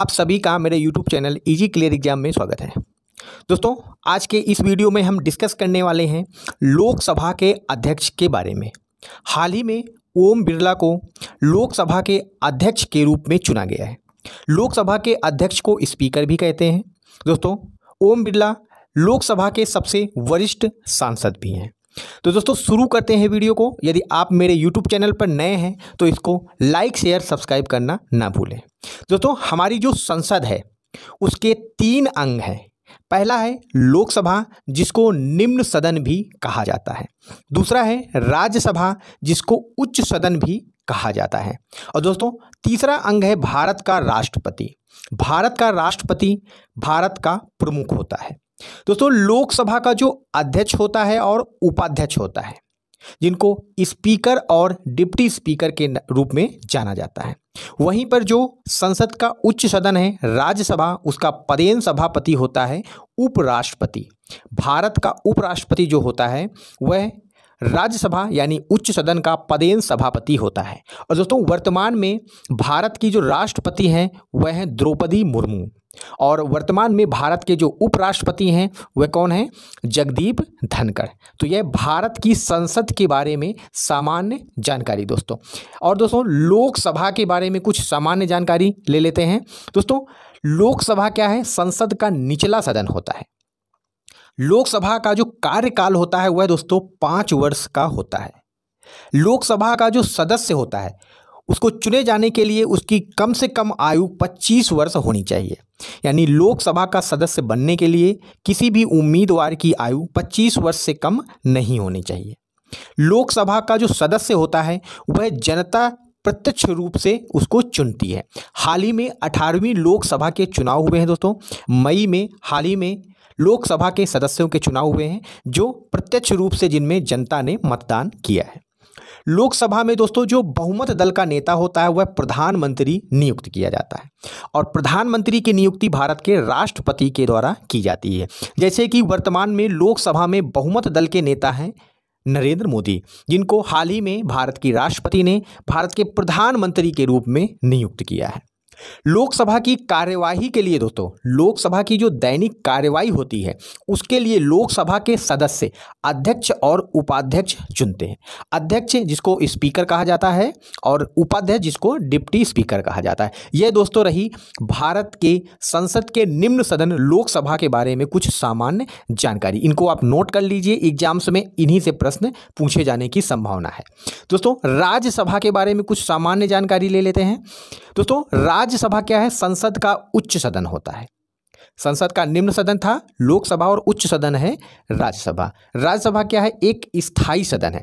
आप सभी का मेरे YouTube channel easy clear exam में स्वागत है दोस्तों आज के इस वीडियो में हम डिस्कस करने वाले हैं लोकसभा के अध्यक्ष के बारे में हाल ही में ओम बिरला को लोकसभा के अध्यक्ष के रूप में चुना गया है लोकसभा के अध्यक्ष को स्पीकर भी कहते हैं दोस्तों ओम बिरला लोकसभा के सबसे वरिष्ठ सांसद भी हैं तो दोस्तों शुरू करते हैं वीडियो को यदि आप मेरे यूट्यूब चैनल पर नए हैं तो इसको लाइक शेयर सब्सक्राइब करना ना भूलें दोस्तों हमारी जो संसद है उसके तीन अंग हैं पहला है लोकसभा जिसको निम्न सदन भी कहा जाता है दूसरा है राज्यसभा जिसको उच्च सदन भी कहा जाता है और दोस्तों तीसरा अंग है भारत का राष्ट्रपति भारत का राष्ट्रपति भारत का प्रमुख होता है दोस्तों लोकसभा का जो अध्यक्ष होता है और उपाध्यक्ष होता है जिनको स्पीकर और डिप्टी स्पीकर के रूप में जाना जाता है वहीं पर जो संसद का उच्च सदन है राज्यसभा उसका पदेन सभापति होता है उपराष्ट्रपति भारत का उपराष्ट्रपति जो होता है वह राज्यसभा यानी उच्च सदन का पदेन सभापति होता है और दोस्तों वर्तमान में भारत की जो राष्ट्रपति हैं वह हैं द्रौपदी मुर्मू और वर्तमान में भारत के जो उपराष्ट्रपति हैं वे कौन हैं जगदीप धनखड़ तो यह भारत की संसद के बारे में सामान्य जानकारी दोस्तों और दोस्तों लोकसभा के बारे में कुछ सामान्य जानकारी ले लेते हैं दोस्तों लोकसभा क्या है संसद का निचला सदन होता है लोकसभा का जो कार्यकाल होता है वह दोस्तों पांच वर्ष का होता है लोकसभा का जो सदस्य होता है उसको चुने जाने के लिए उसकी कम से कम आयु 25 वर्ष होनी चाहिए यानी लोकसभा का सदस्य बनने के लिए किसी भी उम्मीदवार की आयु 25 वर्ष से कम नहीं होनी चाहिए लोकसभा का जो सदस्य होता है वह जनता प्रत्यक्ष रूप से उसको चुनती है हाल ही में अठारहवीं लोकसभा के चुनाव हुए हैं दोस्तों मई में हाल ही में लोकसभा के सदस्यों के चुनाव हुए हैं जो प्रत्यक्ष रूप से जिनमें जनता ने मतदान किया है लोकसभा में दोस्तों जो बहुमत दल का नेता होता है वह प्रधानमंत्री नियुक्त किया जाता है और प्रधानमंत्री की नियुक्ति भारत के राष्ट्रपति के द्वारा की जाती है जैसे कि वर्तमान में लोकसभा में बहुमत दल के नेता हैं नरेंद्र मोदी जिनको हाल ही में भारत की राष्ट्रपति ने भारत के प्रधानमंत्री के रूप में नियुक्त किया है लोकसभा की कार्यवाही के लिए दोस्तों लोकसभा की जो दैनिक कार्यवाही होती है उसके लिए लोकसभा के सदस्य अध्यक्ष और उपाध्यक्ष चुनते हैं अध्यक्ष जिसको स्पीकर कहा जाता है और उपाध्यक्ष जिसको डिप्टी स्पीकर कहा जाता है यह दोस्तों रही भारत के संसद के निम्न सदन लोकसभा के बारे में कुछ सामान्य जानकारी इनको आप नोट कर लीजिए एग्जाम्स में इन्हीं से प्रश्न पूछे जाने की संभावना है दोस्तों राज्यसभा के बारे में कुछ सामान्य जानकारी ले लेते हैं दोस्तों राज्य राज्यसभा क्या है संसद का उच्च सदन होता है संसद का निम्न सदन था लोकसभा और उच्च सदन है राज्यसभा राज्यसभा क्या है एक स्थायी सदन है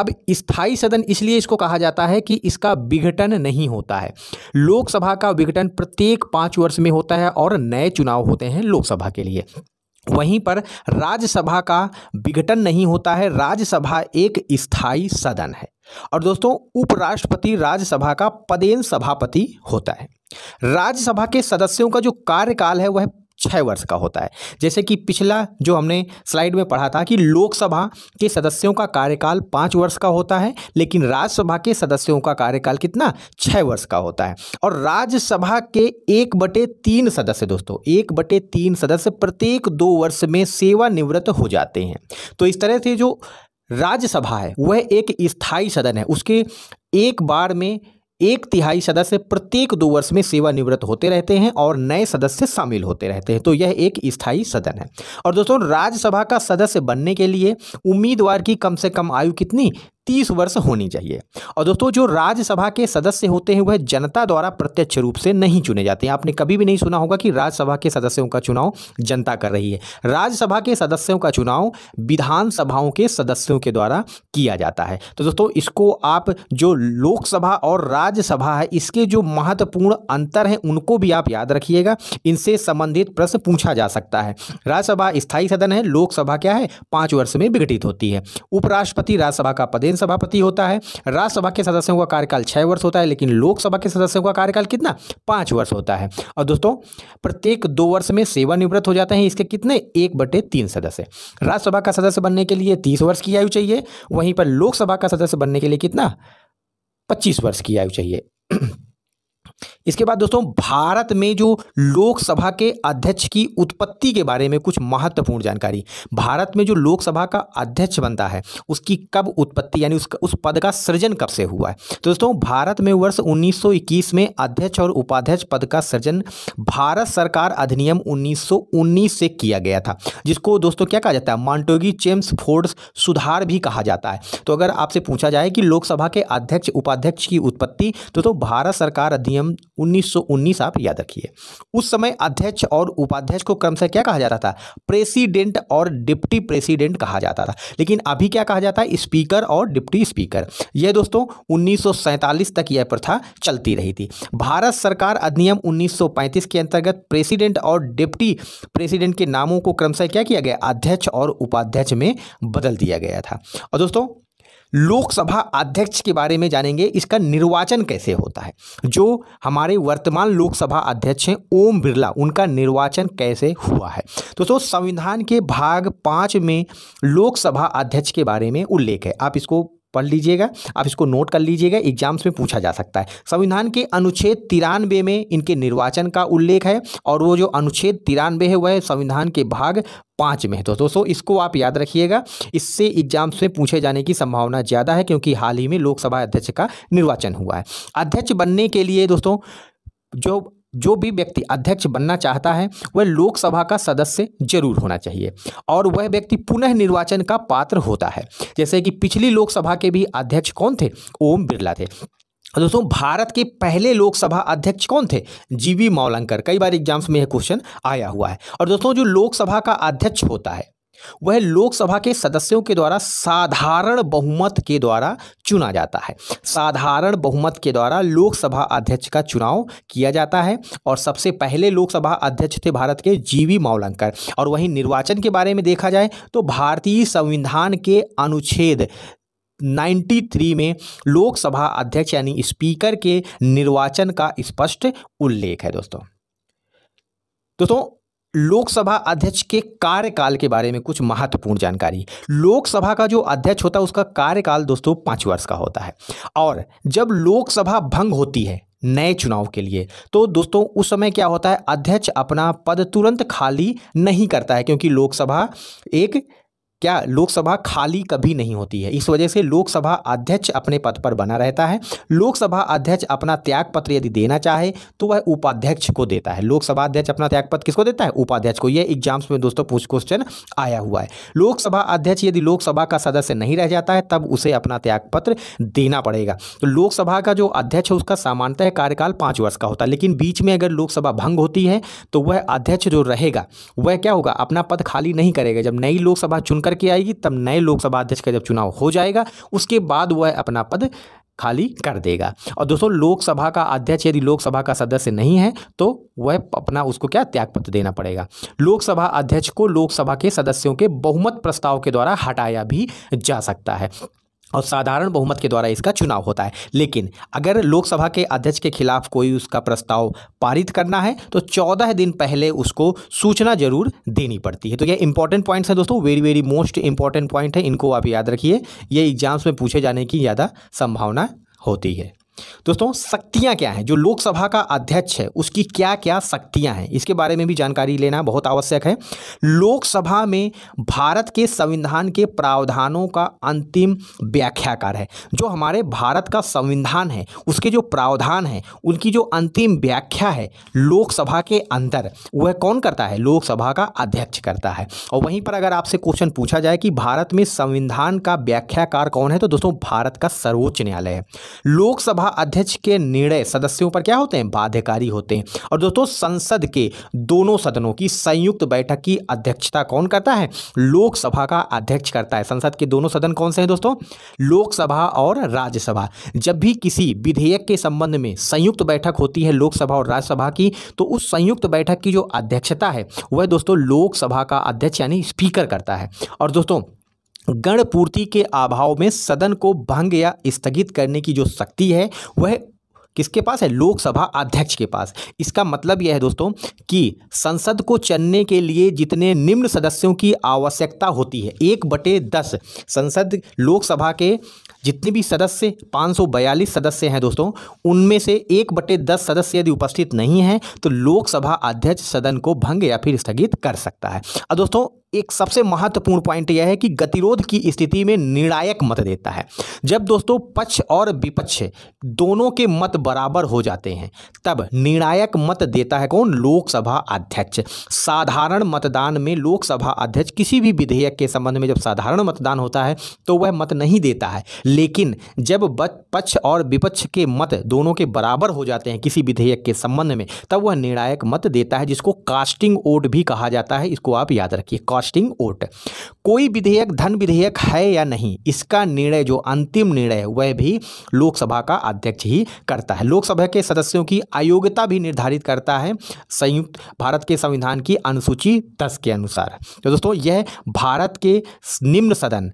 अब स्थायी सदन इसलिए इसको कहा जाता है कि इसका विघटन नहीं होता है लोकसभा का विघटन प्रत्येक पाँच वर्ष में होता है और नए चुनाव होते हैं लोकसभा के लिए वहीं पर राज्यसभा का विघटन नहीं होता है राज्यसभा एक स्थायी सदन है और दोस्तों उपराष्ट्रपति राज्यसभा का पदेन सभापति होता है राज्यसभा के सदस्यों का जो कार्यकाल है वह छः वर्ष का होता है जैसे कि पिछला जो हमने स्लाइड में पढ़ा था कि लोकसभा के सदस्यों का कार्यकाल पाँच वर्ष का होता है लेकिन राज्यसभा के सदस्यों का कार्यकाल कितना छः वर्ष का होता है और राज्यसभा के एक बटे तीन सदस्य दोस्तों एक बटे तीन सदस्य प्रत्येक दो वर्ष में सेवानिवृत्त हो जाते हैं तो इस तरह से जो राज्यसभा है वह एक स्थायी सदन है उसके एक बार में एक तिहाई सदस्य प्रत्येक दो वर्ष में सेवानिवृत्त होते रहते हैं और नए सदस्य शामिल होते रहते हैं तो यह एक स्थायी सदन है और दोस्तों राज्यसभा का सदस्य बनने के लिए उम्मीदवार की कम से कम आयु कितनी तीस वर्ष होनी चाहिए और दोस्तों जो राज्यसभा के सदस्य होते हैं वह जनता द्वारा प्रत्यक्ष रूप से नहीं चुने जाते हैं आपने कभी भी नहीं सुना होगा कि राज्यसभा के सदस्यों का चुनाव जनता कर रही है राज्यसभा के सदस्यों का चुनाव विधानसभाओं के सदस्यों के द्वारा किया जाता है तो दोस्तों इसको आप जो लोकसभा और राज्यसभा है इसके जो महत्वपूर्ण अंतर हैं उनको भी आप याद रखिएगा इनसे संबंधित प्रश्न पूछा जा सकता है राज्यसभा स्थायी सदन है लोकसभा क्या है पाँच वर्ष में विघटित होती है उपराष्ट्रपति राज्यसभा का पदे तीन सभापति होता है राज्यसभा के सदस्यों का कार्यकाल छः वर्ष होता है लेकिन लोकसभा के सदस्यों का कार्यकाल कितना पाँच वर्ष होता है और दोस्तों प्रत्येक दो वर्ष में सेवानिवृत्त हो जाते हैं इसके कितने एक बटे तीन सदस्य राज्यसभा का सदस्य बनने के लिए तीस वर्ष की आयु चाहिए वहीं पर लोकसभा का सदस्य बनने के लिए कितना पच्चीस वर्ष की आयु चाहिए इसके बाद दोस्तों भारत में जो लोकसभा के अध्यक्ष की उत्पत्ति के बारे में कुछ महत्वपूर्ण जानकारी भारत में जो लोकसभा का अध्यक्ष बनता है उसकी कब उत्पत्ति यानी उसका उस पद का सृजन कब से हुआ है तो दोस्तों भारत में वर्ष 1921 में अध्यक्ष और उपाध्यक्ष पद का सृजन भारत सरकार अधिनियम उन्नीस से किया गया था जिसको दोस्तों क्या कहा जाता है मॉन्टोगी चेम्स फोर्ड्स सुधार भी कहा जाता है तो अगर आपसे पूछा जाए कि लोकसभा के अध्यक्ष उपाध्यक्ष की उत्पत्ति तो, तो भारत सरकार अधिनियम उन्नीस आप याद रखिए उस समय अध्यक्ष और उपाध्यक्ष को क्रमशः क्या कहा जाता था प्रेसिडेंट और डिप्टी प्रेसिडेंट कहा जाता था लेकिन अभी क्या कहा जाता है स्पीकर और डिप्टी स्पीकर यह दोस्तों उन्नीस तक यह प्रथा चलती रही थी भारत सरकार अधिनियम 1935 के अंतर्गत प्रेसिडेंट और डिप्टी प्रेसिडेंट के नामों को क्रमशः क्या किया गया अध्यक्ष और उपाध्यक्ष में बदल दिया गया था और दोस्तों लोकसभा अध्यक्ष के बारे में जानेंगे इसका निर्वाचन कैसे होता है जो हमारे वर्तमान लोकसभा अध्यक्ष हैं ओम बिरला उनका निर्वाचन कैसे हुआ है तो दोस्तों संविधान के भाग पाँच में लोकसभा अध्यक्ष के बारे में उल्लेख है आप इसको पढ़ लीजिएगा आप इसको नोट कर लीजिएगा एग्जाम्स में पूछा जा सकता है संविधान के अनुच्छेद तिरानवे में इनके निर्वाचन का उल्लेख है और वो जो अनुच्छेद तिरानवे है वह संविधान के भाग पाँच में है तो दोस्तों इसको आप याद रखिएगा इससे एग्जाम्स में पूछे जाने की संभावना ज़्यादा है क्योंकि हाल ही में लोकसभा अध्यक्ष का निर्वाचन हुआ है अध्यक्ष बनने के लिए दोस्तों जो जो भी व्यक्ति अध्यक्ष बनना चाहता है वह लोकसभा का सदस्य जरूर होना चाहिए और वह व्यक्ति पुनः निर्वाचन का पात्र होता है जैसे कि पिछली लोकसभा के भी अध्यक्ष कौन थे ओम बिरला थे दोस्तों भारत के पहले लोकसभा अध्यक्ष कौन थे जीवी मावलंकर कई बार एग्जाम्स में यह क्वेश्चन आया हुआ है और दोस्तों जो लोकसभा का अध्यक्ष होता है वह लोकसभा के सदस्यों के द्वारा साधारण बहुमत के द्वारा चुना जाता है साधारण बहुमत के द्वारा लोकसभा अध्यक्ष का चुनाव किया जाता है और सबसे पहले लोकसभा अध्यक्ष थे भारत के जीवी मावलंकर और वहीं निर्वाचन के बारे में देखा जाए तो भारतीय संविधान के अनुच्छेद 93 में लोकसभा अध्यक्ष यानी स्पीकर के निर्वाचन का स्पष्ट उल्लेख है दोस्तों दोस्तों लोकसभा अध्यक्ष के कार्यकाल के बारे में कुछ महत्वपूर्ण जानकारी लोकसभा का जो अध्यक्ष होता है उसका कार्यकाल दोस्तों पाँच वर्ष का होता है और जब लोकसभा भंग होती है नए चुनाव के लिए तो दोस्तों उस समय क्या होता है अध्यक्ष अपना पद तुरंत खाली नहीं करता है क्योंकि लोकसभा एक क्या लोकसभा खाली कभी नहीं होती है इस वजह से लोकसभा अध्यक्ष अपने पद पर बना रहता है लोकसभा अध्यक्ष अपना त्यागपत्र यदि देना चाहे तो वह उपाध्यक्ष को देता है लोकसभा अध्यक्ष अपना त्यागपत्र किसको देता है उपाध्यक्ष को यह एग्जाम्स में दोस्तों पूछ क्वेश्चन आया हुआ है लोकसभा अध्यक्ष यदि लोकसभा का सदस्य नहीं रह जाता है तब उसे अपना त्यागपत्र देना पड़ेगा तो लोकसभा का जो अध्यक्ष है उसका सामान्यतः कार्यकाल पांच वर्ष का होता है लेकिन बीच में अगर लोकसभा भंग होती है तो वह अध्यक्ष जो रहेगा वह क्या होगा अपना पद खाली नहीं करेगा जब नई लोकसभा चुनकर करके आएगी तब नए लोकसभा अध्यक्ष का जब चुनाव हो जाएगा उसके बाद वह अपना पद खाली कर देगा और दोस्तों लोकसभा का अध्यक्ष यदि लोकसभा का सदस्य नहीं है तो वह अपना उसको क्या त्यागपत्र देना पड़ेगा लोकसभा अध्यक्ष को लोकसभा के सदस्यों के बहुमत प्रस्ताव के द्वारा हटाया भी जा सकता है और साधारण बहुमत के द्वारा इसका चुनाव होता है लेकिन अगर लोकसभा के अध्यक्ष के खिलाफ कोई उसका प्रस्ताव पारित करना है तो चौदह दिन पहले उसको सूचना जरूर देनी पड़ती है तो ये इंपॉर्टेंट पॉइंट्स हैं दोस्तों very very most important point है इनको आप याद रखिए ये एग्जाम्स में पूछे जाने की ज़्यादा संभावना होती है दोस्तों शक्तियाँ क्या हैं जो लोकसभा का अध्यक्ष है उसकी क्या क्या शक्तियाँ हैं इसके बारे में भी जानकारी लेना बहुत आवश्यक है लोकसभा में भारत के संविधान के प्रावधानों का अंतिम व्याख्याकार है जो हमारे भारत का संविधान है उसके जो प्रावधान हैं उनकी जो अंतिम व्याख्या है लोकसभा के अंदर वह कौन करता है लोकसभा का अध्यक्ष करता है और वहीं पर अगर आपसे क्वेश्चन पूछा जाए कि भारत में संविधान का व्याख्याकार कौन है तो दोस्तों भारत का सर्वोच्च न्यायालय है लोकसभा विधानसभा अध्यक्ष के निर्णय सदस्यों पर क्या होते हैं बाध्यकारी होते हैं और दोस्तों संसद के दोनों सदनों की संयुक्त बैठक की अध्यक्षता कौन करता है लोकसभा का अध्यक्ष करता है संसद के दोनों सदन कौन से हैं दोस्तों लोकसभा और राज्यसभा जब भी किसी विधेयक के संबंध में संयुक्त बैठक होती है लोकसभा और राज्यसभा की तो उस संयुक्त बैठक की जो अध्यक्षता है वह दोस्तों लोकसभा का अध्यक्ष यानी स्पीकर करता है और दोस्तों गणपूर्ति के अभाव में सदन को भंग या स्थगित करने की जो शक्ति है वह किसके पास है लोकसभा अध्यक्ष के पास इसका मतलब यह है दोस्तों कि संसद को चलने के लिए जितने निम्न सदस्यों की आवश्यकता होती है एक बटे दस संसद लोकसभा के जितने भी सदस्य 542 सदस्य हैं दोस्तों उनमें से एक बटे दस सदस्य यदि उपस्थित नहीं हैं तो लोकसभा अध्यक्ष सदन को भंग या फिर स्थगित कर सकता है और दोस्तों एक सबसे महत्वपूर्ण पॉइंट यह है कि गतिरोध की स्थिति में निर्णायक मत देता है जब दोस्तों पक्ष और विपक्ष दोनों के मत बराबर हो जाते हैं तब निर्णायक मत देता है कौन लोकसभा अध्यक्ष साधारण मतदान में लोकसभा अध्यक्ष किसी भी विधेयक के संबंध में जब साधारण मतदान होता है तो वह मत नहीं देता है लेकिन जब पक्ष और विपक्ष के मत दोनों के बराबर हो जाते हैं किसी विधेयक के संबंध में तब वह निर्णायक मत देता है जिसको कास्टिंग वोट भी कहा जाता है इसको आप याद रखिए कास्टिंग वोट कोई विधेयक धन विधेयक है या नहीं इसका निर्णय जो अंतिम निर्णय वह भी लोकसभा का अध्यक्ष ही करता है लोकसभा के सदस्यों की अयोग्यता भी निर्धारित करता है संयुक्त भारत के संविधान की अनुसूची दस के अनुसार तो दोस्तों यह भारत के निम्न सदन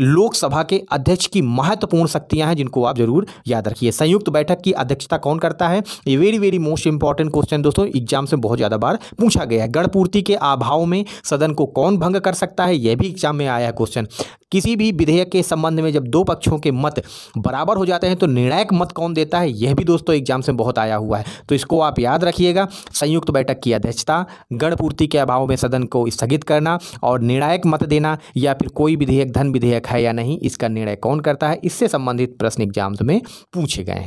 लोकसभा के अध्यक्ष की महत्वपूर्ण शक्तियां हैं जिनको आप जरूर याद रखिए संयुक्त बैठक की अध्यक्षता कौन करता है ये very very most important question दोस्तों एग्जाम से बहुत ज़्यादा बार पूछा गया है गणपूर्ति के अभाव में सदन को कौन भंग कर सकता है यह भी एग्जाम में आया क्वेश्चन किसी भी विधेयक के संबंध में जब दो पक्षों के मत बराबर हो जाते हैं तो निर्णायक मत कौन देता है यह भी दोस्तों एग्जाम से बहुत आया हुआ है तो इसको आप याद रखिएगा संयुक्त बैठक की अध्यक्षता गणपूर्ति के अभाव में सदन को स्थगित करना और निर्णायक मत देना या फिर कोई विधेयक धन विधेयक है या नहीं इसका निर्णय कौन करता है इससे संबंधित प्रश्न एग्जाम्स में पूछे गए हैं